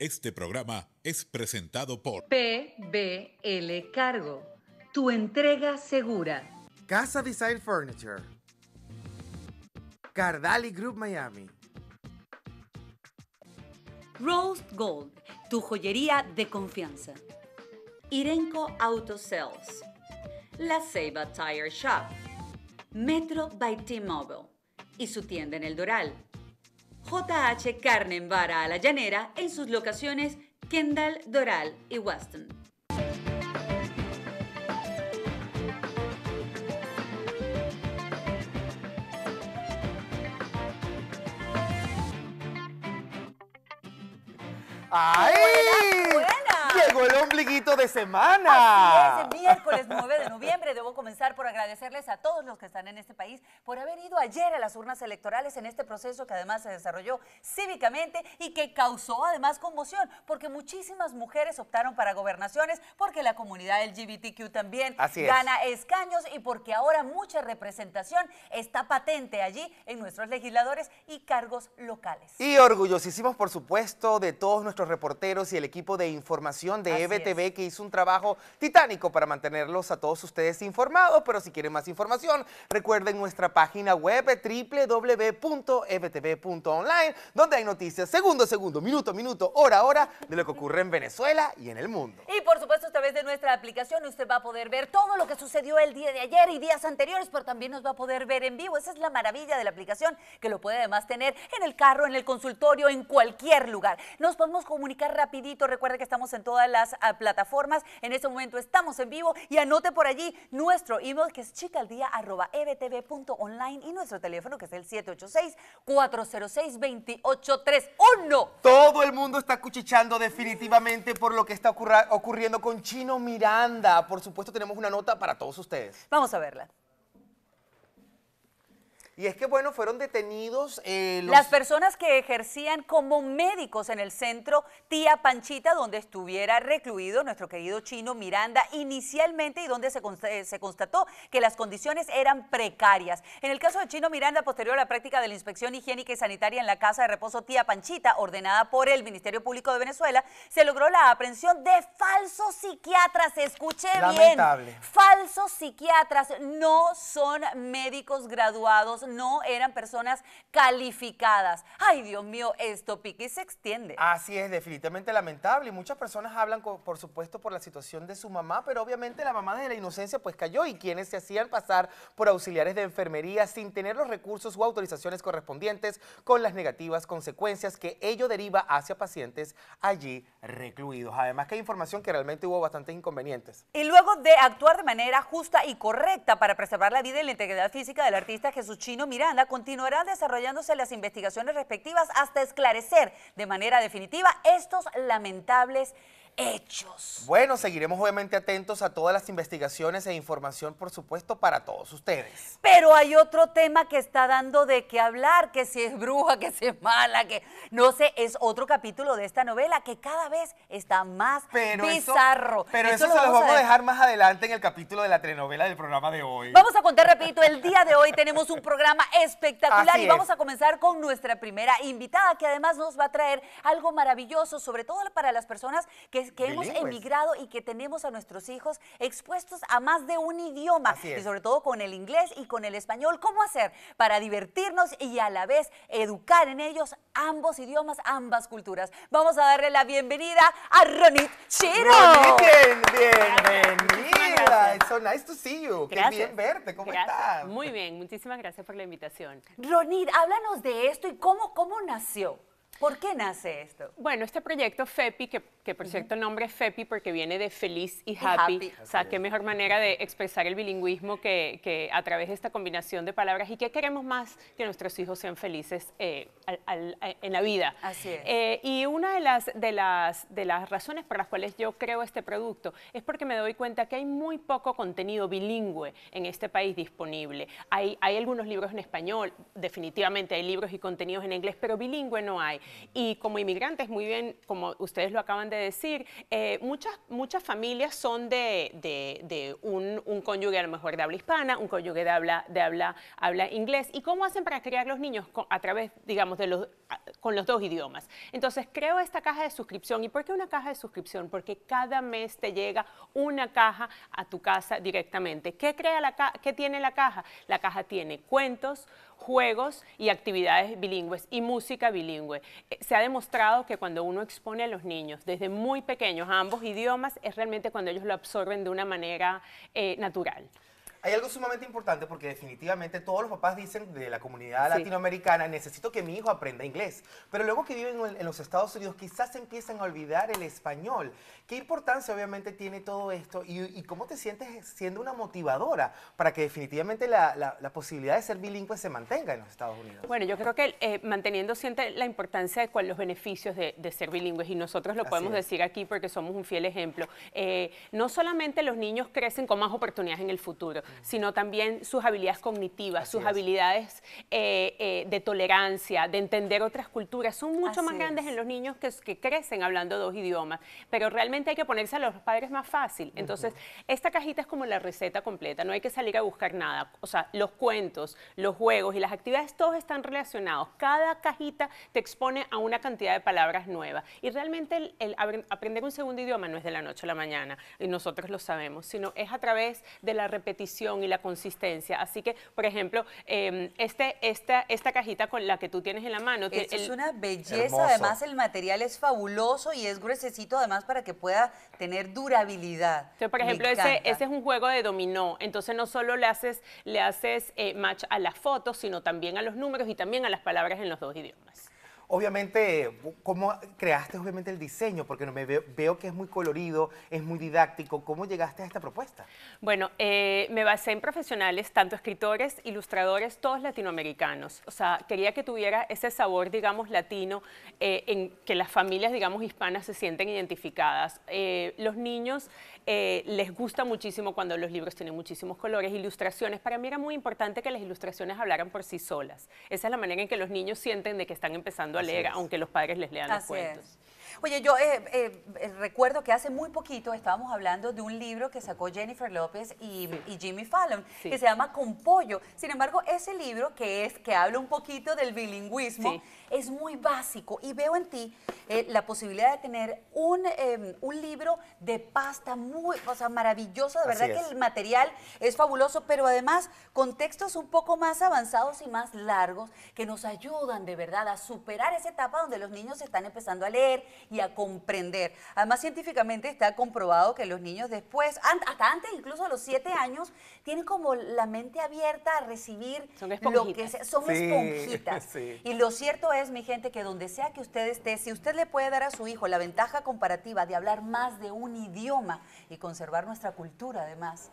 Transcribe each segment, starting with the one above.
Este programa es presentado por PBL Cargo, tu entrega segura. Casa Design Furniture. Cardali Group Miami. Rose Gold, tu joyería de confianza. Irenco Auto Sales. La Save Tire Shop. Metro by T-Mobile. Y su tienda en el Doral JH en Vara a la Llanera en sus locaciones Kendall, Doral y Weston Llegó el ombliguito de semana. Así miércoles 9 de noviembre. Debo comenzar por agradecerles a todos los que están en este país por haber ido ayer a las urnas electorales en este proceso que además se desarrolló cívicamente y que causó además conmoción, porque muchísimas mujeres optaron para gobernaciones, porque la comunidad LGBTQ también gana escaños y porque ahora mucha representación está patente allí en nuestros legisladores y cargos locales. Y orgullosísimos, por supuesto, de todos nuestros reporteros y el equipo de información de EBTV que hizo un trabajo titánico para mantenerlos a todos ustedes informados, pero si quieren más información, recuerden nuestra página web www.ebtv.online, donde hay noticias segundo a segundo, minuto a minuto, hora a hora de lo que ocurre en Venezuela y en el mundo. Y por supuesto, a través de nuestra aplicación usted va a poder ver todo lo que sucedió el día de ayer y días anteriores, pero también nos va a poder ver en vivo. Esa es la maravilla de la aplicación, que lo puede además tener en el carro, en el consultorio, en cualquier lugar. Nos podemos comunicar rapidito, recuerde que estamos en todas las ah, plataformas. En este momento estamos en vivo y anote por allí nuestro email que es chicaldía.ebtv.online y nuestro teléfono que es el 786-406-2831. Todo el mundo está cuchichando definitivamente por lo que está ocurriendo con Chino Miranda. Por supuesto tenemos una nota para todos ustedes. Vamos a verla. Y es que, bueno, fueron detenidos... Eh, los... Las personas que ejercían como médicos en el centro Tía Panchita, donde estuviera recluido nuestro querido chino Miranda inicialmente y donde eh, se, constató que las condiciones eran precarias. En el caso de Chino Miranda, posterior a la práctica de la inspección higiénica y sanitaria en la casa de reposo Tía Panchita, ordenada por el Ministerio Público de Venezuela, se logró la aprehensión de falsos psiquiatras. Escuche Lamentable. bien. Falsos psiquiatras no son médicos graduados, no eran personas calificadas. Ay, Dios mío, esto pique y se extiende. Así es, definitivamente lamentable. Y muchas personas hablan, por supuesto, por la situación de su mamá, pero obviamente la mamá de la inocencia pues cayó y quienes se hacían pasar por auxiliares de enfermería sin tener los recursos o autorizaciones correspondientes con las negativas consecuencias que ello deriva hacia pacientes allí recluidos. Además que hay información que realmente hubo bastantes inconvenientes. Y luego de actuar de manera justa y correcta para preservar la vida y la integridad física del artista Jesús Chino, Miranda, continuarán desarrollándose las investigaciones respectivas hasta esclarecer de manera definitiva estos lamentables hechos. Bueno, seguiremos obviamente atentos a todas las investigaciones e información, por supuesto, para todos ustedes. Pero hay otro tema que está dando de qué hablar, que si es bruja, que si es mala, que no sé, es otro capítulo de esta novela que cada vez está más bizarro. pero eso, se lo vamos a dejar más adelante en el capítulo de la telenovela del programa de hoy. Vamos a contar, repito, el día de hoy tenemos un programa espectacular y vamos a comenzar con nuestra primera invitada que además nos va a traer algo maravilloso, sobre todo para las personas que que hemos emigrado y que tenemos a nuestros hijos expuestos a más de un idioma, y sobre todo con el inglés y con el español. ¿Cómo hacer para divertirnos y a la vez educar en ellos ambos idiomas, ambas culturas? Vamos a darle la bienvenida a Ronit Chiro. Ronit, bienvenida. Es so nice to see you. Qué bien verte. ¿Cómo estás? Muy bien, muchísimas gracias por la invitación. Ronit, háblanos de esto y cómo, cómo nació. ¿Por qué nace esto? Bueno, este proyecto FEPI, que, por cierto el nombre es FEPI porque viene de feliz y happy. O sea, qué mejor manera de expresar el bilingüismo que, a través de esta combinación de palabras y que queremos más que nuestros hijos sean felices eh, eh, en la vida. Así es. Eh, y una de las, de, las, de las razones por las cuales yo creo este producto es porque me doy cuenta que hay muy poco contenido bilingüe en este país disponible. Hay, hay algunos libros en español, definitivamente hay libros y contenidos en inglés, pero bilingüe no hay. Y como inmigrantes, muy bien, como ustedes lo acaban de decir, eh, muchas, muchas familias son de, de, un, un, cónyuge a lo mejor de habla hispana, un cónyuge de habla, de habla, habla inglés. ¿Y cómo hacen para criar los niños a través, digamos, de los, con los dos idiomas? Entonces, creo esta caja de suscripción. ¿Y por qué una caja de suscripción? Porque cada mes te llega una caja a tu casa directamente. ¿Qué, crea la ¿Qué tiene la caja? La caja tiene cuentos, juegos y actividades bilingües y música bilingüe. Eh, se ha demostrado que cuando uno expone a los niños desde muy pequeños a ambos idiomas es realmente cuando ellos lo absorben de una manera eh, natural. Hay algo sumamente importante porque definitivamente todos los papás dicen de la comunidad latinoamericana, necesito que mi hijo aprenda inglés. Pero luego que viven en, los Estados Unidos quizás empiezan a olvidar el español. ¿Qué importancia obviamente tiene todo esto y, cómo te sientes siendo una motivadora para que definitivamente la, posibilidad de ser bilingüe se mantenga en los Estados Unidos? Bueno, yo creo que eh, manteniendo siempre la importancia de cuál, los beneficios de, ser bilingües y nosotros lo podemos decir aquí porque somos un fiel ejemplo. Eh, no solamente los niños crecen con más oportunidades en el futuro, sino también sus habilidades cognitivas, sus habilidades eh, eh, de tolerancia, de entender otras culturas. Son mucho más grandes en los niños que, crecen hablando dos idiomas, pero realmente hay que ponerse a los padres más fácil. Entonces, esta cajita es como la receta completa, no hay que salir a buscar nada. O sea, los cuentos, los juegos y las actividades, todos están relacionados. Cada cajita te expone a una cantidad de palabras nuevas. Y realmente aprender un segundo idioma no es de la noche a la mañana, y nosotros lo sabemos, sino es a través de la repetición y la consistencia. Así que, por ejemplo, em, este, esta, esta cajita con la que tú tienes en la mano. es una belleza, además el material es fabuloso y es gruesecito además para que pueda tener durabilidad. por ejemplo, ese, ese, es un juego de dominó, entonces no solo le haces, le haces eh, match a las fotos, sino también a los números y también a las palabras en los dos idiomas. Obviamente, ¿cómo creaste obviamente el diseño? Porque me veo, que es muy colorido, es muy didáctico. ¿Cómo llegaste a esta propuesta? Bueno, eh, me basé en profesionales, tanto escritores, ilustradores, todos latinoamericanos. O sea, quería que tuviera ese sabor, digamos, latino, eh, en que las familias, digamos, hispanas se sienten identificadas. Eh, los niños les gusta muchísimo cuando los libros tienen muchísimos colores, ilustraciones. Para mí era muy importante que las ilustraciones hablaran por sí solas. Esa es la manera en que los niños sienten de que están empezando aunque los padres les lean los cuentos. Oye, yo eh, eh, eh, recuerdo que hace muy poquito estábamos hablando de un libro que sacó Jennifer López y, Jimmy Fallon, que se llama Con Pollo. Sin embargo, ese libro, que es que habla un poquito del bilingüismo, es muy básico. Y veo en ti la posibilidad de tener em, un, libro de pasta muy, o sea, maravilloso. De verdad que el material es fabuloso, pero además con textos un poco más avanzados y más largos que nos ayudan de verdad a superar esa etapa donde los niños están empezando a leer y a comprender. Además, científicamente está comprobado que los niños después, hasta antes incluso a los siete años, tienen como la mente abierta a recibir lo que son esponjitas. Y lo cierto es, mi gente, que donde sea que usted esté, si usted le puede dar a su hijo la ventaja comparativa de hablar más de un idioma y conservar nuestra cultura además,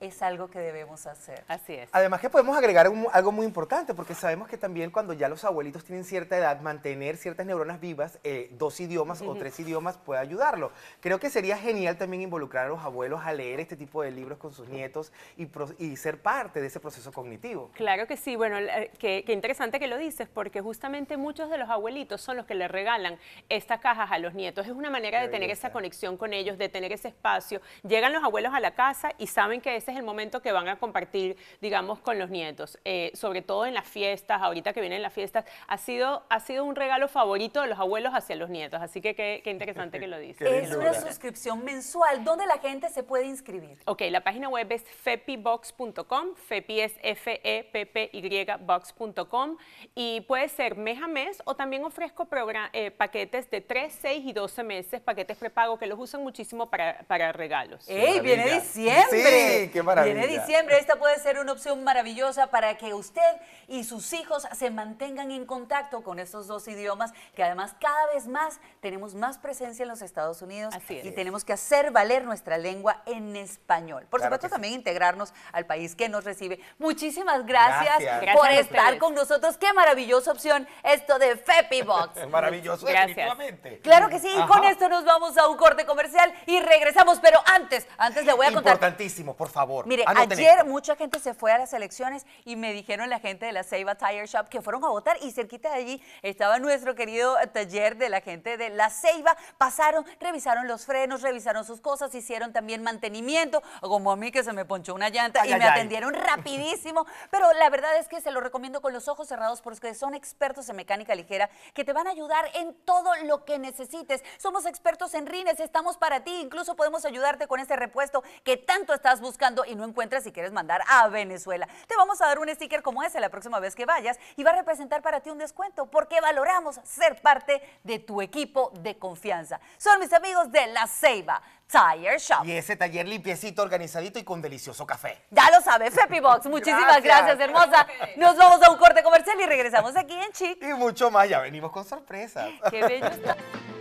es algo que debemos hacer. Así es. Además que podemos agregar algo muy importante, porque sabemos que también cuando ya los abuelitos tienen cierta edad, mantener ciertas neuronas vivas, eh, dos idiomas o tres idiomas puede ayudarlo. Creo que sería genial también involucrar a los abuelos a leer este tipo de libros con sus nietos y, y ser parte de ese proceso cognitivo. Claro que sí, bueno, eh, qué interesante que lo dices, porque justamente muchos de los abuelitos son los que le regalan estas cajas a los nietos. Es una manera de tener esa conexión con ellos, de tener ese espacio. Llegan los abuelos a la casa y saben que ese este es el momento que van a compartir, digamos, con los nietos, eh, sobre todo en las fiestas, ahorita que vienen las fiestas, ha sido, ha sido un regalo favorito de los abuelos hacia los nietos, así que qué, interesante que lo dice. Es una suscripción mensual, ¿dónde la gente se puede inscribir? Ok, la página web es fepibox.com, fepi es f e p y box.com y puede ser mes a mes o también ofrezco eh, paquetes de 3, 6 y 12 meses, paquetes prepago que los usan muchísimo para, regalos. ¡Ey, viene diciembre! Sí, qué Viene diciembre, esta puede ser una opción maravillosa para que usted y sus hijos se mantengan en contacto con estos dos idiomas, que además cada vez más tenemos más presencia en los Estados Unidos y tenemos que hacer valer nuestra lengua en español. Por supuesto, también integrarnos al país que nos recibe. Muchísimas gracias, por estar con nosotros. Qué maravillosa opción esto de Fepibox. Es Maravilloso, gracias. Claro que sí, y con esto nos vamos a un corte comercial y regresamos, pero antes, antes le voy a contar. Importantísimo, por favor. Mire, ah, ayer mucha gente se fue a las elecciones y me dijeron la gente de la Ceiba Tire Shop que fueron a votar y cerquita de allí estaba nuestro querido taller de la gente de la Ceiba. Pasaron, revisaron los frenos, revisaron sus cosas, hicieron también mantenimiento, como a mí que se me ponchó una llanta y me atendieron rapidísimo. Pero la verdad es que se lo recomiendo con los ojos cerrados porque son expertos en mecánica ligera que te van a ayudar en todo lo que necesites. Somos expertos en rines, estamos para ti, incluso podemos ayudarte con ese repuesto que tanto estás buscando y no encuentras si quieres mandar a Venezuela. Te vamos a dar un sticker como ese la próxima vez que vayas y va a representar para ti un descuento porque valoramos ser parte de tu equipo de confianza. Son mis amigos de La Ceiba. Tire Shop. Y ese taller limpiecito, organizadito y con delicioso café. Ya lo sabes, Fepibox. Box. Muchísimas gracias. hermosa. Nos vamos a un corte comercial y regresamos aquí en Chic. Y mucho más, ya venimos con sorpresas. Qué bello está.